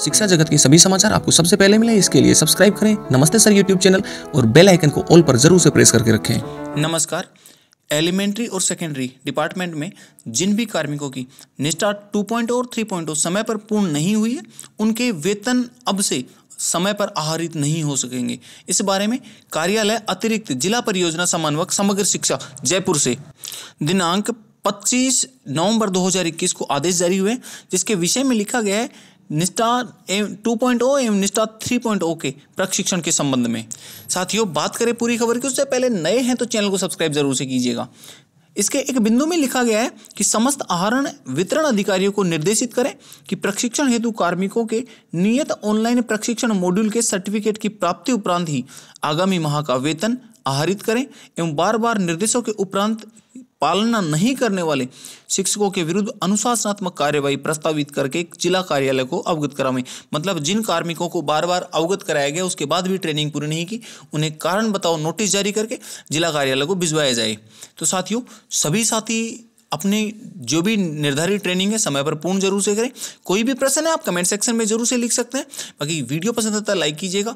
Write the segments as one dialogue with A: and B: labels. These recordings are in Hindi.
A: शिक्षा जगत के सभी समाचार आपको सबसे पहले मिले इसके लिए सब्सक्राइब करें नमस्ते सर यूट्यूब चैनल और बेल आइकन को ऑल पर जरूर से प्रेस करके रखें नमस्कार एलिमेंट्री और सेकेंडरी डिपार्टमेंट में जिन भी कार्मिकों की निष्ठा 2.0 और 3.0 समय पर पूर्ण नहीं हुई है उनके वेतन अब से समय पर आहरित नहीं हो सकेंगे इस बारे में कार्यालय अतिरिक्त जिला परियोजना समन्वयक समग्र शिक्षा जयपुर से दिनांक 25 नवंबर 2021 को आदेश जारी हुए जिसके विषय में लिखा गया है निष्ठा एम टू पॉइंट ओ एवं निष्ठा थ्री पॉइंट ओ के प्रशिक्षण के संबंध में साथियों बात करें पूरी खबर की उससे पहले नए हैं तो चैनल को सब्सक्राइब जरूर से कीजिएगा इसके एक बिंदु में लिखा गया है कि समस्त आहरण वितरण अधिकारियों को निर्देशित करें कि प्रशिक्षण हेतु कार्मिकों के नियत ऑनलाइन प्रशिक्षण मॉड्यूल के सर्टिफिकेट की प्राप्ति उपरांत ही आगामी माह का वेतन आहरित करें एवं बार बार निर्देशों के उपरांत पालना नहीं करने वाले शिक्षकों के विरुद्ध अनुशासनात्मक कार्यवाही प्रस्तावित करके जिला कार्यालय को अवगत करावें मतलब जिन कार्मिकों को बार बार अवगत कराया गया उसके बाद भी ट्रेनिंग पूरी नहीं की उन्हें कारण बताओ नोटिस जारी करके जिला कार्यालय को भिजवाया जाए तो साथियों सभी साथी अपनी जो भी निर्धारित ट्रेनिंग है समय पर पूर्ण जरूर से करें कोई भी प्रश्न है आप कमेंट सेक्शन में जरूर से लिख सकते हैं बाकी वीडियो पसंद आता है लाइक कीजिएगा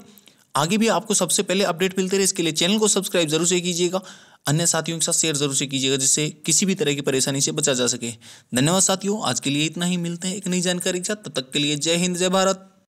A: आगे भी आपको सबसे पहले अपडेट मिलते रहे इसके लिए चैनल को सब्सक्राइब जरूर से कीजिएगा अन्य साथियों के साथ शेयर जरूर से कीजिएगा जिससे किसी भी तरह की परेशानी से बचा जा सके धन्यवाद साथियों आज के लिए इतना ही मिलते हैं एक नई जानकारी के साथ तब तक के लिए जय हिंद जय भारत